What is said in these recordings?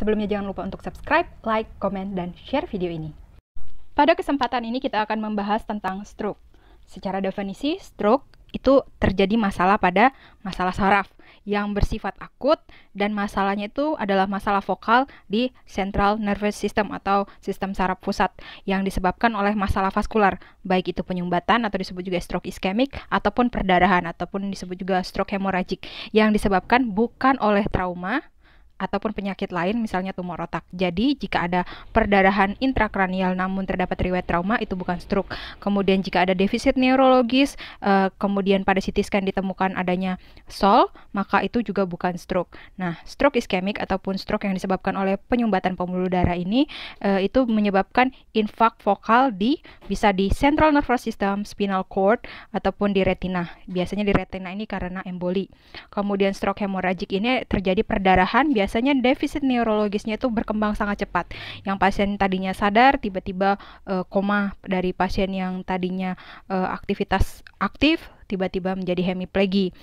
Sebelumnya jangan lupa untuk subscribe, like, komen, dan share video ini. Pada kesempatan ini kita akan membahas tentang stroke. Secara definisi, stroke itu terjadi masalah pada masalah saraf yang bersifat akut dan masalahnya itu adalah masalah vokal di central nervous system atau sistem saraf pusat yang disebabkan oleh masalah vaskular baik itu penyumbatan atau disebut juga stroke iskemik ataupun perdarahan ataupun disebut juga stroke hemoragik yang disebabkan bukan oleh trauma ataupun penyakit lain misalnya tumor otak. Jadi jika ada perdarahan intrakranial namun terdapat riwayat trauma itu bukan stroke. Kemudian jika ada defisit neurologis uh, kemudian pada CT scan ditemukan adanya sol maka itu juga bukan stroke. Nah, stroke iskemik ataupun stroke yang disebabkan oleh penyumbatan pembuluh darah ini uh, itu menyebabkan infak vokal di bisa di central nervous system, spinal cord ataupun di retina. Biasanya di retina ini karena emboli. Kemudian stroke hemoragik ini terjadi perdarahan biasa biasanya defisit neurologisnya itu berkembang sangat cepat. Yang pasien tadinya sadar tiba-tiba e, koma dari pasien yang tadinya e, aktivitas aktif tiba-tiba menjadi hemiplegi.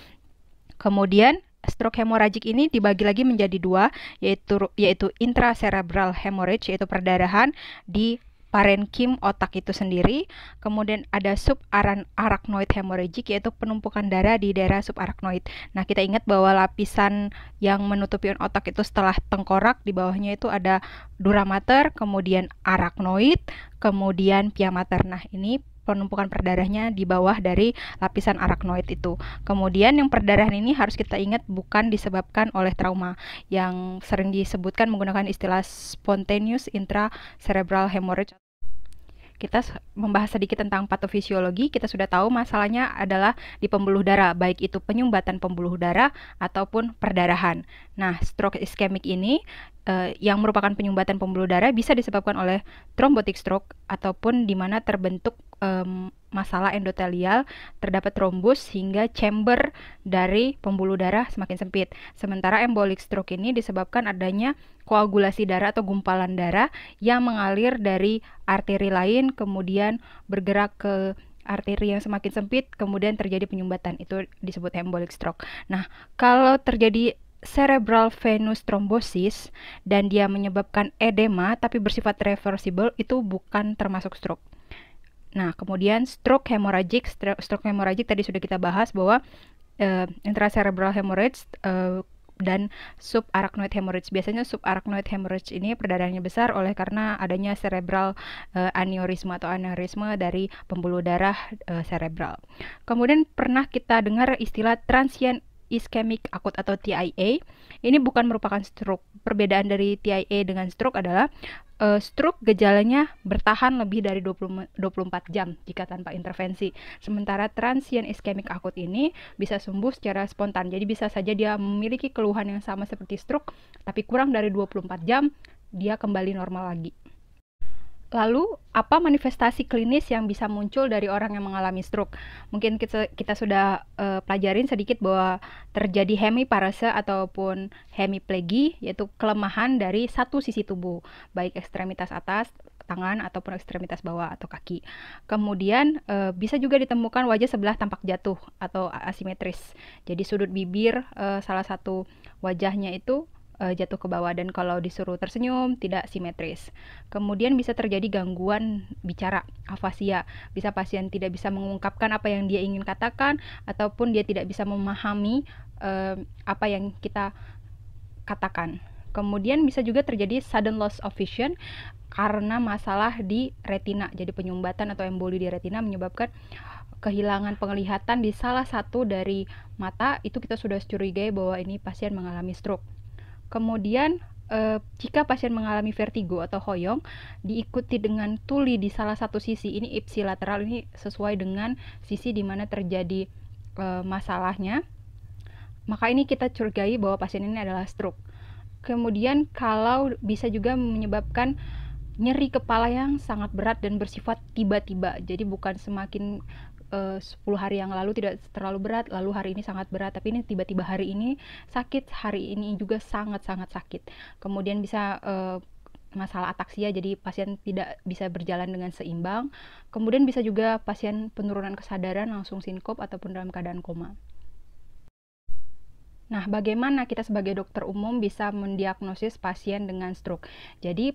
Kemudian stroke hemoragik ini dibagi lagi menjadi dua, yaitu yaitu intracerebral hemorrhage yaitu perdarahan di parenkim otak itu sendiri, kemudian ada subarachnoid hemorrhagic yaitu penumpukan darah di daerah subarachnoid. Nah, kita ingat bahwa lapisan yang menutupi otak itu setelah tengkorak di bawahnya itu ada dura mater, kemudian arachnoid, kemudian pia mater. Nah, ini penumpukan perdarahnya di bawah dari lapisan arachnoid itu. Kemudian yang perdarahan ini harus kita ingat bukan disebabkan oleh trauma yang sering disebutkan menggunakan istilah spontaneous intracerebral hemorrhage kita membahas sedikit tentang patofisiologi, kita sudah tahu masalahnya adalah di pembuluh darah, baik itu penyumbatan pembuluh darah ataupun perdarahan. Nah, stroke iskemik ini eh, yang merupakan penyumbatan pembuluh darah bisa disebabkan oleh trombotic stroke ataupun di mana terbentuk um, masalah endotelial, terdapat trombus hingga chamber dari pembuluh darah semakin sempit. Sementara embolic stroke ini disebabkan adanya koagulasi darah atau gumpalan darah yang mengalir dari arteri lain kemudian bergerak ke arteri yang semakin sempit kemudian terjadi penyumbatan itu disebut embolic stroke. Nah, kalau terjadi cerebral venous thrombosis dan dia menyebabkan edema tapi bersifat reversible itu bukan termasuk stroke. Nah, kemudian stroke hemoragik, stroke, stroke hemoragik tadi sudah kita bahas bahwa uh, intracerebral hemorrhage uh, dan subarachnoid hemorrhage. Biasanya subarachnoid hemorrhage ini perdarahannya besar oleh karena adanya cerebral uh, eh, aneurisma atau aneurisma dari pembuluh darah uh, cerebral. Kemudian pernah kita dengar istilah transient ischemic akut atau TIA. Ini bukan merupakan stroke. Perbedaan dari TIA dengan stroke adalah uh, stroke gejalanya bertahan lebih dari 20, 24 jam jika tanpa intervensi. Sementara transient ischemic akut ini bisa sembuh secara spontan. Jadi bisa saja dia memiliki keluhan yang sama seperti stroke tapi kurang dari 24 jam dia kembali normal lagi. Lalu, apa manifestasi klinis yang bisa muncul dari orang yang mengalami stroke? Mungkin kita, kita sudah uh, pelajarin sedikit bahwa terjadi hemiparese ataupun hemiplegi, yaitu kelemahan dari satu sisi tubuh, baik ekstremitas atas, tangan ataupun ekstremitas bawah atau kaki. Kemudian uh, bisa juga ditemukan wajah sebelah tampak jatuh atau asimetris. Jadi sudut bibir uh, salah satu wajahnya itu uh, jatuh ke bawah dan kalau disuruh tersenyum tidak simetris. Kemudian bisa terjadi gangguan bicara, afasia. Bisa pasien tidak bisa mengungkapkan apa yang dia ingin katakan ataupun dia tidak bisa memahami uh, apa yang kita katakan. Kemudian bisa juga terjadi sudden loss of vision karena masalah di retina. Jadi penyumbatan atau emboli di retina menyebabkan kehilangan penglihatan di salah satu dari mata itu kita sudah curigai bahwa ini pasien mengalami stroke. Kemudian eh, jika pasien mengalami vertigo atau hoyong diikuti dengan tuli di salah satu sisi ini ipsilateral ini sesuai dengan sisi di mana terjadi eh, masalahnya. Maka ini kita curigai bahwa pasien ini adalah stroke. Kemudian kalau bisa juga menyebabkan nyeri kepala yang sangat berat dan bersifat tiba-tiba. Jadi bukan semakin Eh, uh, 10 hari yang lalu tidak terlalu berat, lalu hari ini sangat berat, tapi ini tiba-tiba hari ini sakit, hari ini juga sangat-sangat sakit. Kemudian bisa uh, masalah ataksia jadi pasien tidak bisa berjalan dengan seimbang. Kemudian bisa juga pasien penurunan kesadaran langsung sinkop ataupun dalam keadaan koma. Nah, bagaimana kita sebagai dokter umum bisa mendiagnosis pasien dengan stroke? Jadi,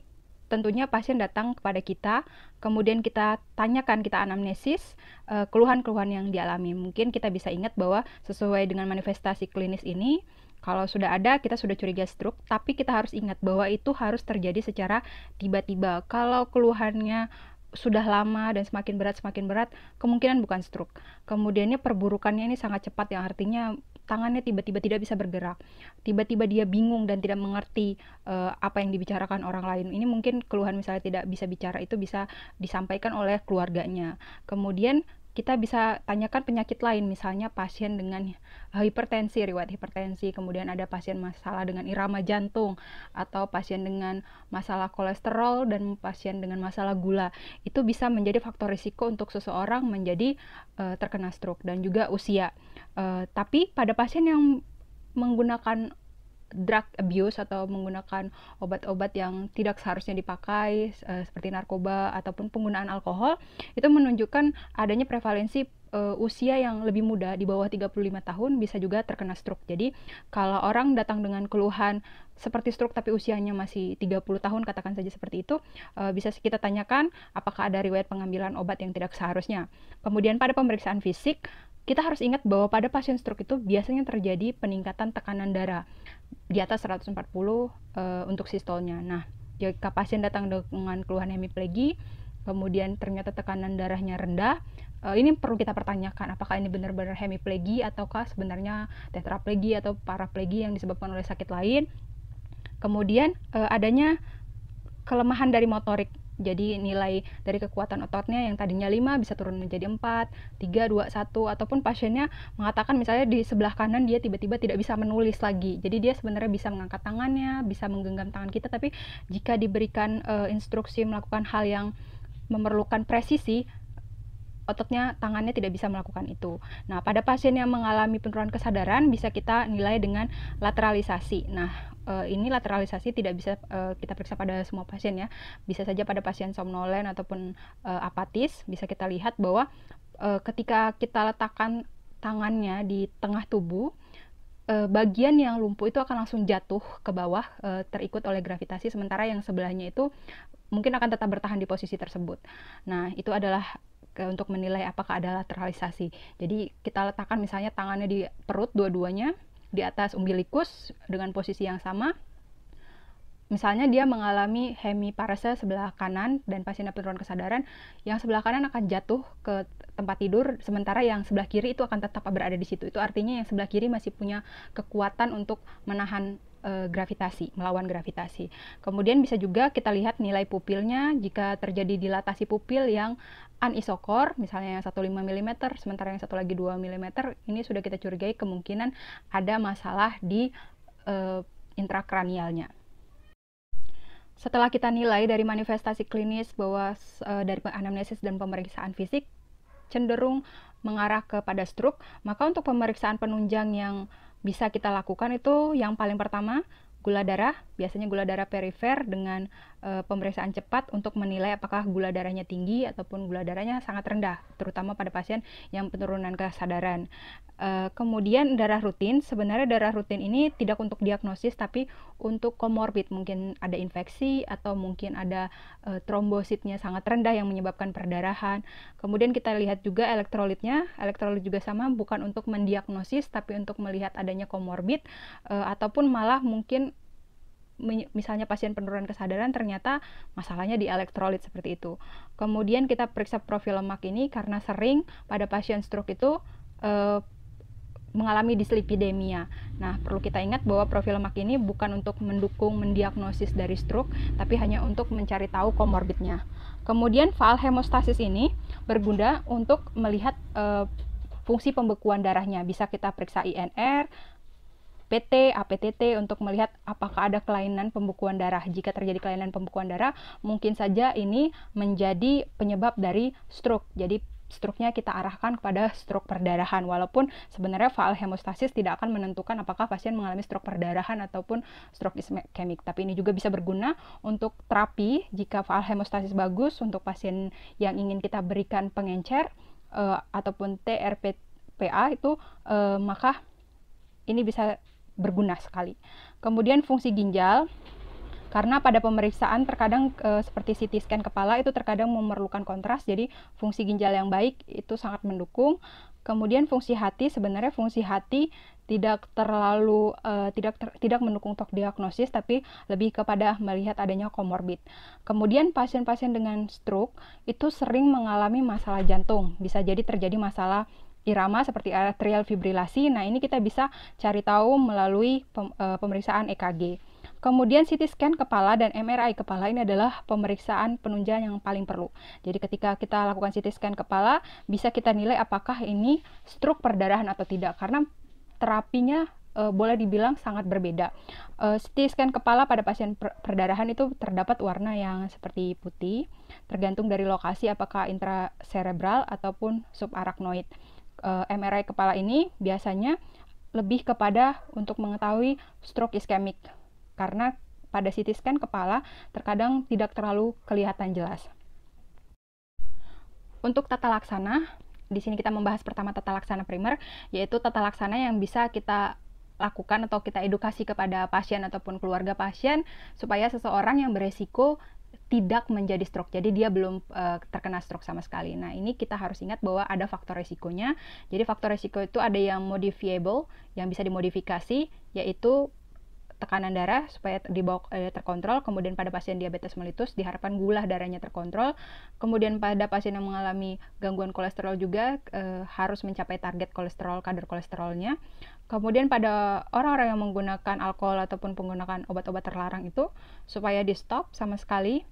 tentunya pasien datang kepada kita, kemudian kita tanyakan, kita anamnesis eh, keluhan-keluhan yang dialami. Mungkin kita bisa ingat bahwa sesuai dengan manifestasi klinis ini, kalau sudah ada, kita sudah curiga stroke, tapi kita harus ingat bahwa itu harus terjadi secara tiba-tiba. Kalau keluhannya sudah lama dan semakin berat semakin berat, kemungkinan bukan stroke. Kemudiannya perburukannya ini sangat cepat yang artinya tangannya tiba-tiba tidak bisa bergerak, tiba-tiba dia bingung dan tidak mengerti uh, apa yang dibicarakan orang lain. Ini mungkin keluhan misalnya tidak bisa bicara itu bisa disampaikan oleh keluarganya. Kemudian kita bisa tanyakan penyakit lain, misalnya pasien dengan hipertensi, riwayat hipertensi, kemudian ada pasien masalah dengan irama jantung, atau pasien dengan masalah kolesterol, dan pasien dengan masalah gula. Itu bisa menjadi faktor risiko untuk seseorang menjadi uh, terkena stroke dan juga usia. Uh, tapi pada pasien yang menggunakan drug abuse atau menggunakan obat-obat yang tidak seharusnya dipakai uh, seperti narkoba ataupun penggunaan alkohol itu menunjukkan adanya prevalensi uh, usia yang lebih muda di bawah 35 tahun bisa juga terkena stroke. Jadi kalau orang datang dengan keluhan seperti stroke tapi usianya masih 30 tahun katakan saja seperti itu uh, bisa kita tanyakan apakah ada riwayat pengambilan obat yang tidak seharusnya. Kemudian pada pemeriksaan fisik kita harus ingat bahwa pada pasien stroke itu biasanya terjadi peningkatan tekanan darah di atas 140 uh, eh, untuk sistolnya. Nah, jika pasien datang dengan keluhan hemiplegi, kemudian ternyata tekanan darahnya rendah, uh, ini perlu kita pertanyakan apakah ini benar-benar hemiplegi ataukah sebenarnya tetraplegi atau paraplegi yang disebabkan oleh sakit lain. Kemudian uh, adanya kelemahan dari motorik jadi nilai dari kekuatan ototnya yang tadinya 5 bisa turun menjadi 4, 3, 2, 1 ataupun pasiennya mengatakan misalnya di sebelah kanan dia tiba-tiba tidak bisa menulis lagi. Jadi dia sebenarnya bisa mengangkat tangannya, bisa menggenggam tangan kita tapi jika diberikan uh, instruksi melakukan hal yang memerlukan presisi ototnya tangannya tidak bisa melakukan itu. Nah, pada pasien yang mengalami penurunan kesadaran bisa kita nilai dengan lateralisasi. Nah, eh, ini lateralisasi tidak bisa eh, kita periksa pada semua pasien ya. Bisa saja pada pasien somnolen ataupun eh, apatis bisa kita lihat bahwa ketika kita letakkan tangannya di tengah tubuh bagian yang lumpuh itu akan langsung jatuh ke bawah terikut oleh gravitasi sementara yang sebelahnya itu mungkin akan tetap bertahan di posisi tersebut. Nah, itu adalah ke, untuk menilai apakah ada lateralisasi. Jadi kita letakkan misalnya tangannya di perut dua-duanya di atas umbilikus dengan posisi yang sama. Misalnya dia mengalami hemiparese sebelah kanan dan pasien penurunan kesadaran, yang sebelah kanan akan jatuh ke tempat tidur, sementara yang sebelah kiri itu akan tetap berada di situ. Itu artinya yang sebelah kiri masih punya kekuatan untuk menahan Eh, gravitasi, melawan gravitasi. Kemudian bisa juga kita lihat nilai pupilnya jika terjadi dilatasi pupil yang anisokor, misalnya yang 1,5 mm, sementara yang satu lagi 2 mm, ini sudah kita curigai kemungkinan ada masalah di uh, intrakranialnya setelah kita nilai dari manifestasi klinis bahwa uh, dari anamnesis dan pemeriksaan fisik cenderung mengarah kepada stroke, maka untuk pemeriksaan penunjang yang bisa kita lakukan itu yang paling pertama gula darah biasanya gula darah perifer dengan e, pemeriksaan cepat untuk menilai apakah gula darahnya tinggi ataupun gula darahnya sangat rendah, terutama pada pasien yang penurunan kesadaran. E, kemudian darah rutin, sebenarnya darah rutin ini tidak untuk diagnosis tapi untuk komorbid, mungkin ada infeksi atau mungkin ada e, trombositnya sangat rendah yang menyebabkan perdarahan. Kemudian kita lihat juga elektrolitnya, elektrolit juga sama, bukan untuk mendiagnosis tapi untuk melihat adanya komorbid e, ataupun malah mungkin misalnya pasien penurunan kesadaran ternyata masalahnya di elektrolit seperti itu. Kemudian kita periksa profil lemak ini karena sering pada pasien stroke itu e, mengalami dislipidemia. Nah, perlu kita ingat bahwa profil lemak ini bukan untuk mendukung mendiagnosis dari stroke, tapi hanya untuk mencari tahu komorbidnya. Kemudian faal hemostasis ini berguna untuk melihat e, fungsi pembekuan darahnya. Bisa kita periksa INR, APT, APTT untuk melihat apakah ada kelainan pembekuan darah. Jika terjadi kelainan pembekuan darah, mungkin saja ini menjadi penyebab dari stroke. Jadi stroke nya kita arahkan kepada stroke perdarahan walaupun sebenarnya faal hemostasis tidak akan menentukan apakah pasien mengalami stroke perdarahan ataupun stroke iskemik tapi ini juga bisa berguna untuk terapi jika faal hemostasis bagus untuk pasien yang ingin kita berikan pengencer uh, ataupun TRPPA itu uh, maka ini bisa berguna sekali. Kemudian fungsi ginjal, karena pada pemeriksaan terkadang e, seperti CT scan kepala itu terkadang memerlukan kontras, jadi fungsi ginjal yang baik itu sangat mendukung. Kemudian fungsi hati, sebenarnya fungsi hati tidak terlalu e, tidak ter, tidak mendukung tok diagnosis tapi lebih kepada melihat adanya komorbid. Kemudian pasien-pasien dengan stroke itu sering mengalami masalah jantung, bisa jadi terjadi masalah irama seperti atrial fibrilasi. Nah, ini kita bisa cari tahu melalui e, pemeriksaan EKG. Kemudian CT scan kepala dan MRI kepala ini adalah pemeriksaan penunjang yang paling perlu. Jadi ketika kita lakukan CT scan kepala, bisa kita nilai apakah ini stroke perdarahan atau tidak karena terapinya e, boleh dibilang sangat berbeda. E, CT scan kepala pada pasien per perdarahan itu terdapat warna yang seperti putih, tergantung dari lokasi apakah intracerebral ataupun subarachnoid uh, eh, MRI kepala ini biasanya lebih kepada untuk mengetahui stroke iskemik karena pada CT scan kepala terkadang tidak terlalu kelihatan jelas. Untuk tata laksana, di sini kita membahas pertama tata laksana primer, yaitu tata laksana yang bisa kita lakukan atau kita edukasi kepada pasien ataupun keluarga pasien supaya seseorang yang beresiko tidak menjadi stroke. Jadi dia belum uh, terkena stroke sama sekali. Nah, ini kita harus ingat bahwa ada faktor resikonya. Jadi faktor resiko itu ada yang modifiable, yang bisa dimodifikasi, yaitu tekanan darah supaya dibawa eh, terkontrol, kemudian pada pasien diabetes melitus diharapkan gula darahnya terkontrol, kemudian pada pasien yang mengalami gangguan kolesterol juga eh, harus mencapai target kolesterol kadar kolesterolnya. Kemudian pada orang-orang yang menggunakan alkohol ataupun menggunakan obat-obat terlarang itu supaya di stop sama sekali.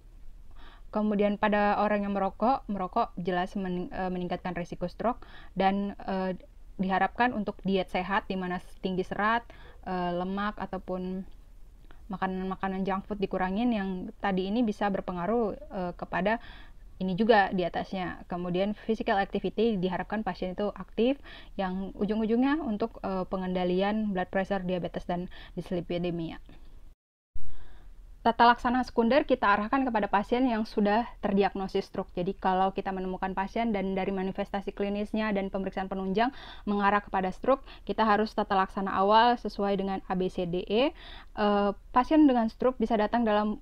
Kemudian pada orang yang merokok, merokok jelas eh, meningkatkan risiko stroke dan eh, diharapkan untuk diet sehat di mana tinggi serat, e, lemak ataupun makanan-makanan junk food dikurangin yang tadi ini bisa berpengaruh e, kepada ini juga di atasnya. Kemudian physical activity diharapkan pasien itu aktif yang ujung-ujungnya untuk e, pengendalian blood pressure, diabetes dan edemia Tata laksana sekunder kita arahkan kepada pasien yang sudah terdiagnosis stroke. Jadi kalau kita menemukan pasien dan dari manifestasi klinisnya dan pemeriksaan penunjang mengarah kepada stroke, kita harus tata laksana awal sesuai dengan ABCDE. Uh, eh, pasien dengan stroke bisa datang dalam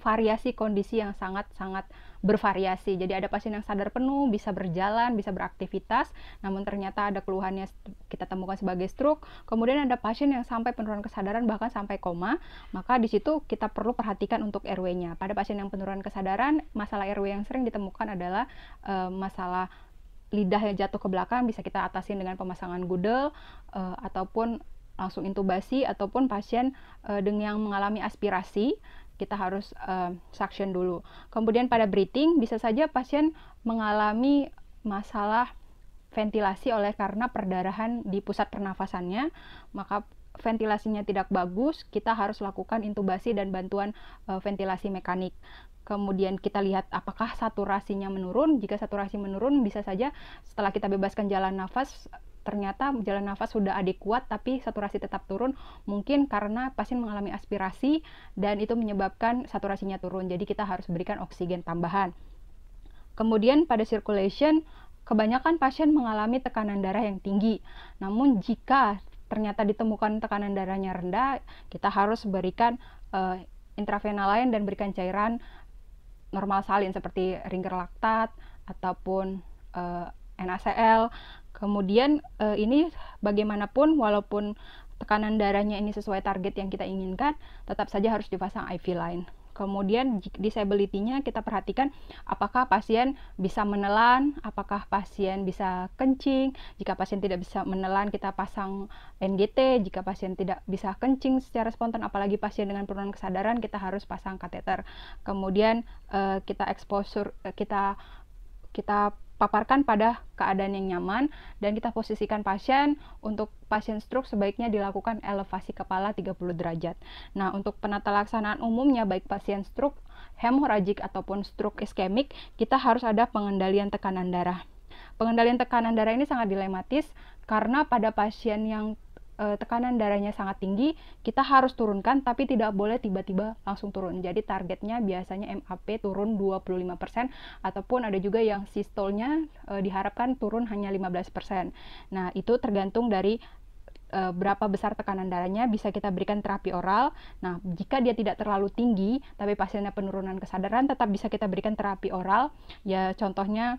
variasi kondisi yang sangat-sangat bervariasi. Jadi ada pasien yang sadar penuh, bisa berjalan, bisa beraktivitas, namun ternyata ada keluhannya kita temukan sebagai stroke. Kemudian ada pasien yang sampai penurunan kesadaran bahkan sampai koma, maka di situ kita perlu perhatikan untuk RW-nya. Pada pasien yang penurunan kesadaran, masalah RW yang sering ditemukan adalah e, masalah lidah yang jatuh ke belakang bisa kita atasin dengan pemasangan gudel e, ataupun langsung intubasi ataupun pasien e, dengan yang mengalami aspirasi kita harus uh, eh, suction dulu. Kemudian pada breathing bisa saja pasien mengalami masalah ventilasi oleh karena perdarahan di pusat pernafasannya, maka ventilasinya tidak bagus, kita harus lakukan intubasi dan bantuan uh, ventilasi mekanik. Kemudian kita lihat apakah saturasinya menurun. Jika saturasi menurun, bisa saja setelah kita bebaskan jalan nafas, ternyata jalan nafas sudah adekuat tapi saturasi tetap turun mungkin karena pasien mengalami aspirasi dan itu menyebabkan saturasinya turun jadi kita harus berikan oksigen tambahan kemudian pada circulation kebanyakan pasien mengalami tekanan darah yang tinggi namun jika ternyata ditemukan tekanan darahnya rendah kita harus berikan uh, eh, intravena lain dan berikan cairan normal salin seperti ringer laktat ataupun uh, eh, NaCl Kemudian uh, ini bagaimanapun walaupun tekanan darahnya ini sesuai target yang kita inginkan, tetap saja harus dipasang IV line. Kemudian disability-nya kita perhatikan apakah pasien bisa menelan, apakah pasien bisa kencing. Jika pasien tidak bisa menelan, kita pasang NGT. Jika pasien tidak bisa kencing secara spontan, apalagi pasien dengan penurunan kesadaran, kita harus pasang kateter. Kemudian eh, kita exposure, eh, kita kita paparkan pada keadaan yang nyaman dan kita posisikan pasien untuk pasien stroke sebaiknya dilakukan elevasi kepala 30 derajat. Nah, untuk penata laksanaan umumnya baik pasien stroke hemoragik ataupun stroke iskemik, kita harus ada pengendalian tekanan darah. Pengendalian tekanan darah ini sangat dilematis karena pada pasien yang uh, tekanan darahnya sangat tinggi, kita harus turunkan tapi tidak boleh tiba-tiba langsung turun. Jadi targetnya biasanya MAP turun 25% ataupun ada juga yang sistolnya uh, diharapkan turun hanya 15%. Nah, itu tergantung dari eh, berapa besar tekanan darahnya bisa kita berikan terapi oral. Nah, jika dia tidak terlalu tinggi tapi pasiennya penurunan kesadaran tetap bisa kita berikan terapi oral. Ya contohnya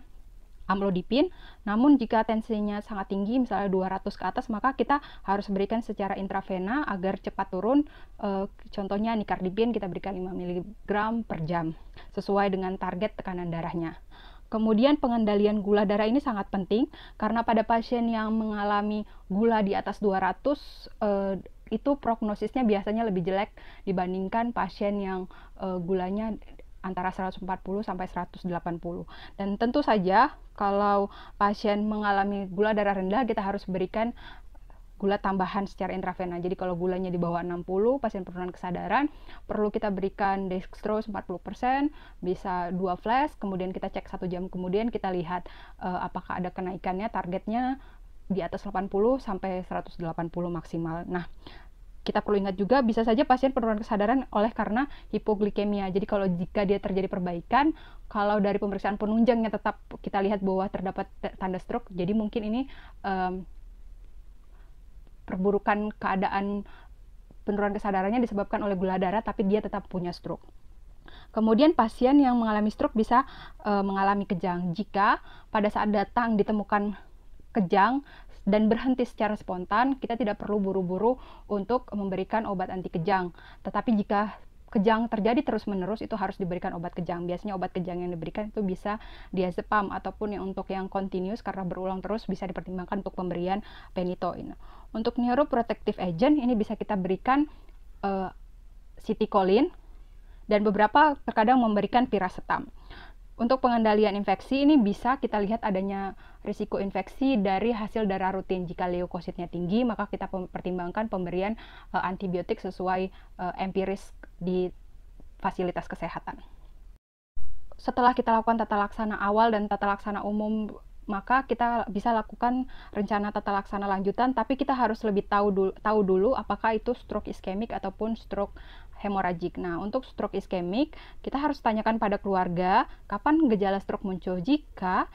amlodipin. Namun jika tensinya sangat tinggi, misalnya 200 ke atas, maka kita harus berikan secara intravena agar cepat turun. E, contohnya nikardipin kita berikan 5 mg per jam sesuai dengan target tekanan darahnya. Kemudian pengendalian gula darah ini sangat penting karena pada pasien yang mengalami gula di atas 200 e, eh, itu prognosisnya biasanya lebih jelek dibandingkan pasien yang e, gulanya antara 140 sampai 180. Dan tentu saja kalau pasien mengalami gula darah rendah kita harus berikan gula tambahan secara intravena. Jadi kalau gulanya di bawah 60, pasien penurunan kesadaran perlu kita berikan dextrose 40%, bisa dua flash, kemudian kita cek satu jam kemudian kita lihat uh, apakah ada kenaikannya, targetnya di atas 80 sampai 180 maksimal. Nah, kita perlu ingat juga bisa saja pasien penurunan kesadaran oleh karena hipoglikemia. Jadi kalau jika dia terjadi perbaikan, kalau dari pemeriksaan penunjangnya tetap kita lihat bahwa terdapat tanda stroke, jadi mungkin ini um, perburukan keadaan penurunan kesadarannya disebabkan oleh gula darah tapi dia tetap punya stroke. Kemudian pasien yang mengalami stroke bisa uh, mengalami kejang jika pada saat datang ditemukan kejang dan berhenti secara spontan, kita tidak perlu buru-buru untuk memberikan obat anti kejang. Tetapi jika kejang terjadi terus-menerus itu harus diberikan obat kejang. Biasanya obat kejang yang diberikan itu bisa diazepam ataupun yang untuk yang continuous karena berulang terus bisa dipertimbangkan untuk pemberian penitoin. Untuk neuroprotective agent ini bisa kita berikan uh, sitikolin dan beberapa terkadang memberikan piracetam. Untuk pengendalian infeksi ini bisa kita lihat adanya risiko infeksi dari hasil darah rutin. Jika leukositnya tinggi, maka kita pertimbangkan pemberian e, antibiotik sesuai e, empiris di fasilitas kesehatan. Setelah kita lakukan tata laksana awal dan tata laksana umum maka kita bisa lakukan rencana tata laksana lanjutan tapi kita harus lebih tahu dulu, tahu dulu apakah itu stroke iskemik ataupun stroke hemoragik. Nah, untuk stroke iskemik, kita harus tanyakan pada keluarga kapan gejala stroke muncul. Jika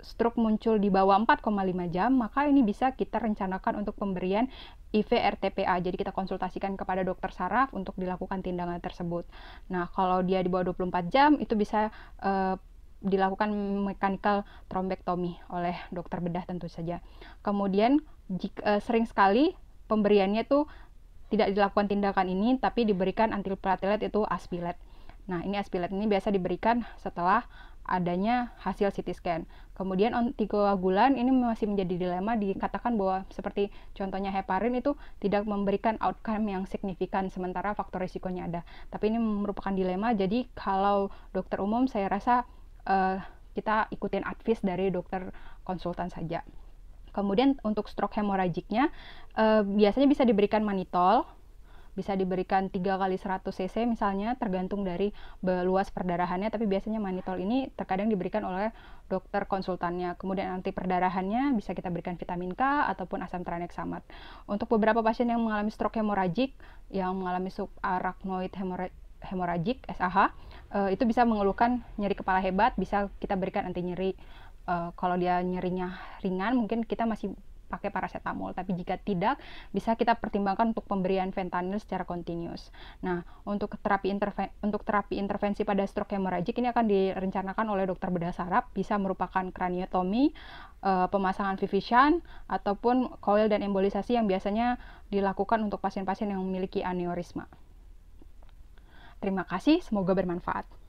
stroke muncul di bawah 4,5 jam, maka ini bisa kita rencanakan untuk pemberian IV RTPA. Jadi kita konsultasikan kepada dokter saraf untuk dilakukan tindakan tersebut. Nah, kalau dia di bawah 24 jam itu bisa uh, dilakukan mechanical thrombectomy oleh dokter bedah tentu saja. Kemudian jika, eh, sering sekali pemberiannya tuh tidak dilakukan tindakan ini tapi diberikan antiplatelet itu aspilet. Nah, ini aspilet ini biasa diberikan setelah adanya hasil CT scan. Kemudian antikoagulan ini masih menjadi dilema dikatakan bahwa seperti contohnya heparin itu tidak memberikan outcome yang signifikan sementara faktor risikonya ada. Tapi ini merupakan dilema jadi kalau dokter umum saya rasa uh, kita ikutin advice dari dokter konsultan saja. Kemudian untuk stroke hemoragiknya eh, biasanya bisa diberikan manitol, bisa diberikan 3 kali 100 cc misalnya tergantung dari luas perdarahannya tapi biasanya manitol ini terkadang diberikan oleh dokter konsultannya kemudian anti perdarahannya bisa kita berikan vitamin K ataupun asam tranexamat untuk beberapa pasien yang mengalami stroke hemoragik yang mengalami subarachnoid hemorag hemoragik SAH eh, itu bisa mengeluhkan nyeri kepala hebat bisa kita berikan anti nyeri uh, kalau dia nyerinya ringan mungkin kita masih pakai paracetamol. Tapi jika tidak, bisa kita pertimbangkan untuk pemberian fentanyl secara kontinus. Nah, untuk terapi interve untuk terapi intervensi pada stroke hemorrhagic ini akan direncanakan oleh dokter bedah saraf, bisa merupakan kraniotomi, uh, eh, pemasangan vivisan ataupun coil dan embolisasi yang biasanya dilakukan untuk pasien-pasien yang memiliki aneurisma. Terima kasih, semoga bermanfaat.